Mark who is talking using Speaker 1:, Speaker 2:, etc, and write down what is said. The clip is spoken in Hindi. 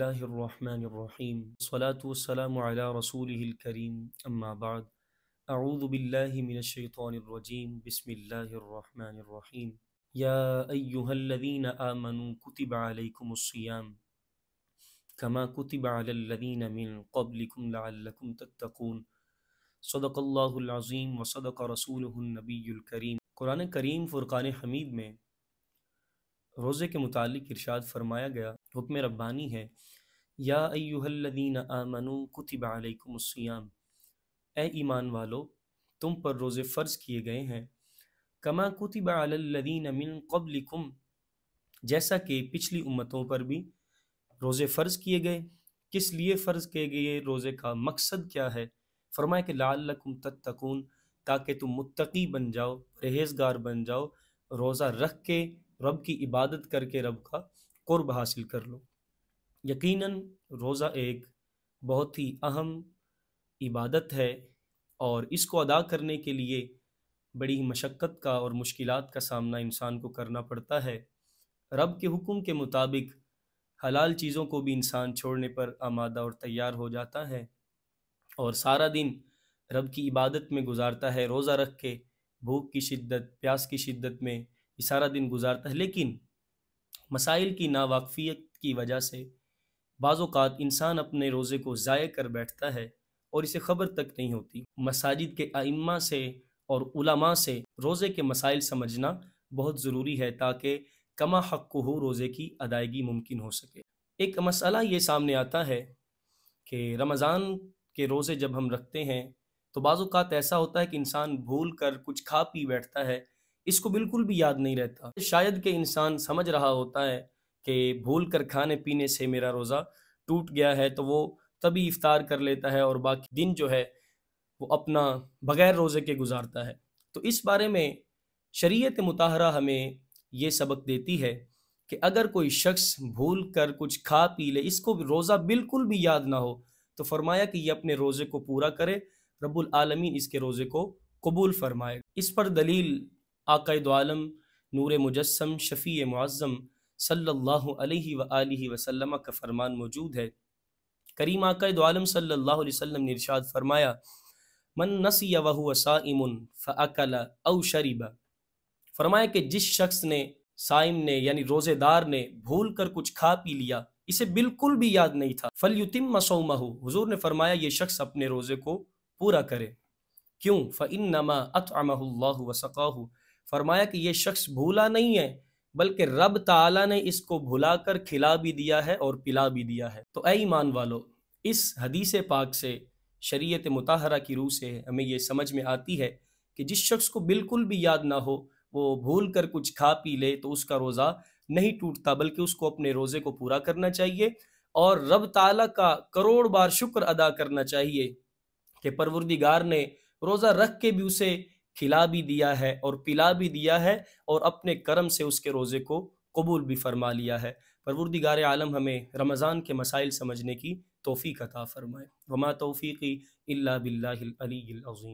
Speaker 1: बिस्मिल्लाहिर्रहमानिर्रहीम सलातुसलम अला रसूलिल करीम अम्मा बाद अऊज़ु बिल्लाहि मिनश्शैतानिर्रजीम बिस्मिल्लाहिर्रहमानिर्रहीम या अय्युहल्लज़ीना आमनु कुतिब अलैकुमुस्सियाम कमा कुतिब अलल्लज़ीना मिन क़ब्लिकुम लअल्लकुम तत्तक़ून सदक़ल्लाहुल अज़ीम व सदक़ रसूलुहुन नबीयुल करीम कुरान करीम फ़ुरक़ान हमीद में रोज़े के मुतालिक इरशाद फरमाया गया हुक्म रब्बानी है या अयुहल्लदीन आमनु कुतिब अलैकुमुस्सियाम ए ईमान वालो तुम पर रोज़े फ़र्ज़ किए गए हैं कमा कुतिब अलल्लदीन मिन कबलिकुम जैसा कि पिछली उम्मतों पर भी रोज़े फ़र्ज़ किए गए किस लिए फ़र्ज़ किए गए रोज़े का मकसद क्या है फरमाए कि लालकुम तत्तकून ताकि तुम मुत्तकी बन जाओ परहेजगार बन जाओ रोज़ा रख के रब की इबादत करके रब का कुर्ब हासिल कर लो यकीनन रोज़ा एक बहुत ही अहम इबादत है और इसको अदा करने के लिए बड़ी ही मशक्क़त का और मुश्किल का सामना इंसान को करना पड़ता है रब के हुक्म के मुताबिक हलाल चीज़ों को भी इंसान छोड़ने पर आमादा और तैयार हो जाता है और सारा दिन रब की इबादत में गुजारता है रोज़ा रख के भूख की शिद्दत प्यास की शिद्दत में ये सारा दिन गुजारता है लेकिन मसाइल की नावाकफियत की वजह से बाज़ात इंसान अपने रोज़े को ज़ाय कर बैठता है और इसे खबर तक नहीं होती मसाजिद के आइमा से और उलमा से रोज़े के मसाइल समझना बहुत ज़रूरी है ताकि कमा हक को हो रोज़े की अदायगी मुमकिन हो सके एक मसला ये सामने आता है कि रमज़ान के रोज़े जब हम रखते हैं तो बाज़ात ऐसा होता है कि इंसान भूल कर कुछ खा पी बैठता है इसको बिल्कुल भी याद नहीं रहता शायद के इंसान समझ रहा होता है कि भूल कर खाने पीने से मेरा रोज़ा टूट गया है तो वो तभी इफ़ार कर लेता है और बाकी दिन जो है वो अपना बग़ैर रोज़े के गुजारता है तो इस बारे में शरीयत मुताहरा हमें ये सबक देती है कि अगर कोई शख्स भूल कर कुछ खा पी ले इसको रोज़ा बिल्कुल भी याद ना हो तो फरमाया कि ये अपने रोज़े को पूरा करे रब्बुल आलमीन इसके रोज़े को कबूल फरमाए इस पर दलील आकायद आलम नूर मुजस्म शफ़ी मुआज़म सल्लल्लाहु अलैहि वसल्लम का फरमान मौजूद है करीम आकद आलम सल्लल्लाहु अलैहि वसल्लम ने इरशाद फरमाया मन नसी वहु साइमुन फ़अकल अव शरीबा फरमाया कि जिस शख्स ने साइम ने यानी रोज़ेदार ने भूल कर कुछ खा पी लिया इसे बिल्कुल भी याद नहीं था फल युतिम मसोमहु हजूर ने फरमाया ये शख्स अपने रोज़े को पूरा करे क्यों फ़ नमा अत वसकाहु फरमाया कि यह शख्स भूला नहीं है बल्कि रब ताला ने इसको भुलाकर खिला भी दिया है और पिला भी दिया है तो ऐमान ईमान वालो इस हदीस पाक से शरीयत मुताहरा की रूह से हमें ये समझ में आती है कि जिस शख्स को बिल्कुल भी याद ना हो वो भूल कर कुछ खा पी ले तो उसका रोज़ा नहीं टूटता बल्कि उसको अपने रोज़े को पूरा करना चाहिए और रब ताला का करोड़ बार शुक्र अदा करना चाहिए कि परवरदिगार ने रोज़ा रख के भी उसे खिला भी दिया है और पिला भी दिया है और अपने करम से उसके रोज़े को कबूल भी फरमा लिया है परवरदिगार आलम हमें रमज़ान के मसाइल समझने की तोफ़ी का फ़रमाए वमा तोफ़ी की अल्ला बिल्लाज़ीम